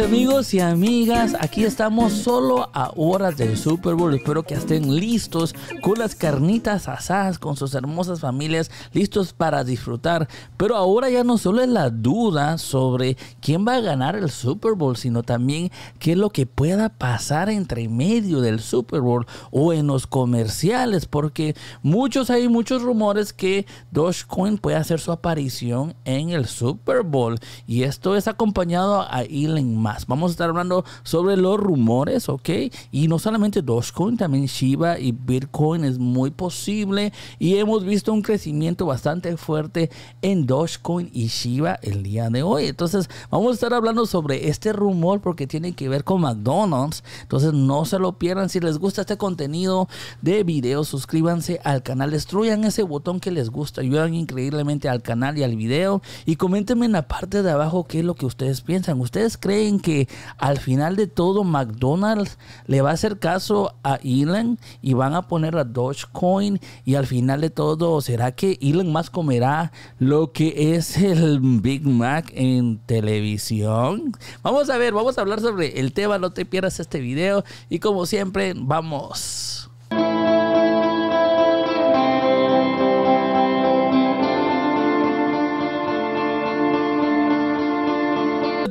Amigos y amigas, aquí estamos solo a horas del Super Bowl. Espero que estén listos con las carnitas asadas, con sus hermosas familias, listos para disfrutar. Pero ahora ya no solo es la duda sobre quién va a ganar el Super Bowl, sino también qué es lo que pueda pasar entre medio del Super Bowl o en los comerciales, porque muchos hay muchos rumores que Dogecoin puede hacer su aparición en el Super Bowl. Y esto es acompañado a Elon más. Vamos a estar hablando sobre los rumores, ¿ok? Y no solamente Dogecoin, también Shiba y Bitcoin es muy posible. Y hemos visto un crecimiento bastante fuerte en Dogecoin y Shiba el día de hoy. Entonces, vamos a estar hablando sobre este rumor porque tiene que ver con McDonald's. Entonces, no se lo pierdan. Si les gusta este contenido de video, suscríbanse al canal. Destruyan ese botón que les gusta. Ayudan increíblemente al canal y al video. Y coméntenme en la parte de abajo qué es lo que ustedes piensan. ¿Ustedes creen que al final de todo McDonald's le va a hacer caso a Elon y van a poner a Dogecoin y al final de todo, ¿será que Elon más comerá lo que es el Big Mac en televisión? Vamos a ver, vamos a hablar sobre el tema, no te pierdas este video y como siempre, vamos.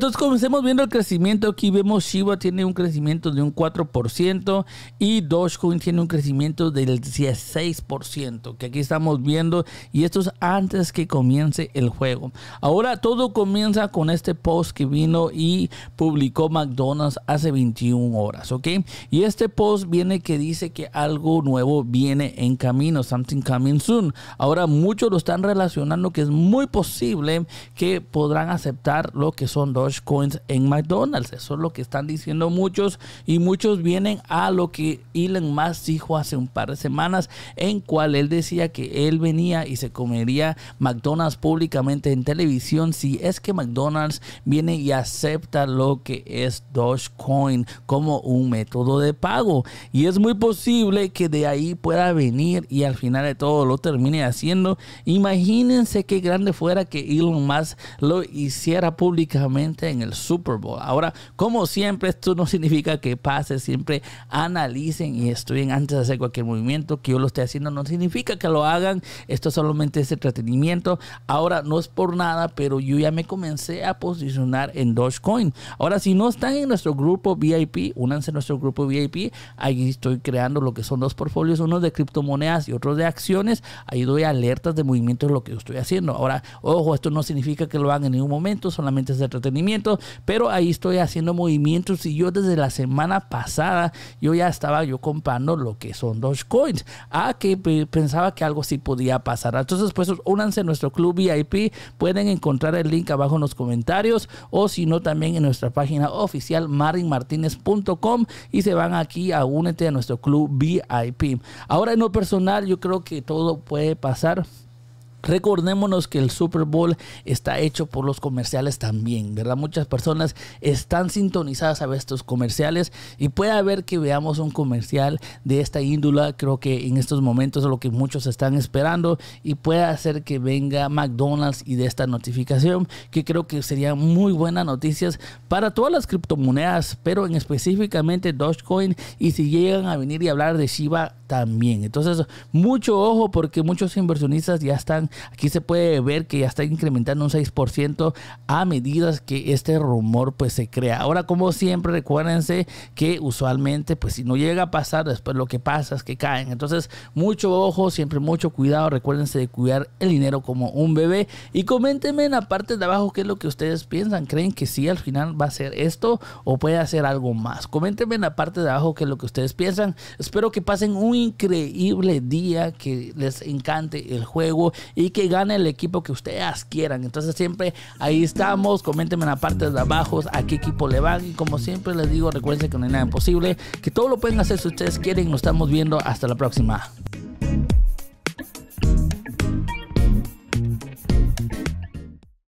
entonces comencemos viendo el crecimiento. Aquí vemos Shiba tiene un crecimiento de un 4% y Dogecoin tiene un crecimiento del 16%, que aquí estamos viendo. Y esto es antes que comience el juego. Ahora todo comienza con este post que vino y publicó McDonald's hace 21 horas, ¿ok? Y este post viene que dice que algo nuevo viene en camino, something coming soon. Ahora muchos lo están relacionando que es muy posible que podrán aceptar lo que son Doge Coins en McDonald's. Eso es lo que están diciendo muchos y muchos vienen a lo que Elon Musk dijo hace un par de semanas en cual él decía que él venía y se comería McDonald's públicamente en televisión si es que McDonald's viene y acepta lo que es Dogecoin como un método de pago. Y es muy posible que de ahí pueda venir y al final de todo lo termine haciendo. Imagínense qué grande fuera que Elon Musk lo hiciera públicamente en el Super Bowl. Ahora, como siempre, esto no significa que pase, siempre analicen y estudien antes de hacer cualquier movimiento que yo lo esté haciendo, no significa que lo hagan, esto solamente es entretenimiento. Ahora, no es por nada, pero yo ya me comencé a posicionar en Dogecoin. Ahora, si no están en nuestro grupo VIP, únanse a nuestro grupo VIP, ahí estoy creando lo que son dos portfolios, uno de criptomonedas y otro de acciones, ahí doy alertas de movimiento de lo que estoy haciendo. Ahora, ojo, esto no significa que lo hagan en ningún momento, solamente es entretenimiento pero ahí estoy haciendo movimientos y yo desde la semana pasada yo ya estaba yo comprando lo que son dos coins a ah, que pensaba que algo sí podía pasar. Entonces, pues únanse a nuestro club VIP, pueden encontrar el link abajo en los comentarios o si no también en nuestra página oficial marinmartinez.com y se van aquí a únete a nuestro club VIP. Ahora en lo personal yo creo que todo puede pasar Recordémonos que el Super Bowl está hecho por los comerciales también, ¿verdad? Muchas personas están sintonizadas a ver estos comerciales y puede haber que veamos un comercial de esta índula. Creo que en estos momentos es lo que muchos están esperando y puede hacer que venga McDonald's y de esta notificación, que creo que serían muy buenas noticias para todas las criptomonedas, pero en específicamente Dogecoin. Y si llegan a venir y hablar de Shiba también. Entonces, mucho ojo porque muchos inversionistas ya están, aquí se puede ver que ya está incrementando un 6% a medida que este rumor pues se crea. Ahora, como siempre, recuérdense que usualmente pues si no llega a pasar, después lo que pasa es que caen. Entonces, mucho ojo, siempre mucho cuidado, recuérdense de cuidar el dinero como un bebé y coméntenme en la parte de abajo qué es lo que ustedes piensan, creen que sí al final va a ser esto o puede hacer algo más. Coméntenme en la parte de abajo qué es lo que ustedes piensan. Espero que pasen un increíble día, que les encante el juego y que gane el equipo que ustedes quieran. Entonces siempre ahí estamos, coméntenme en la parte de abajo a qué equipo le van y como siempre les digo, recuerden que no hay nada imposible, que todo lo pueden hacer si ustedes quieren. Nos estamos viendo hasta la próxima.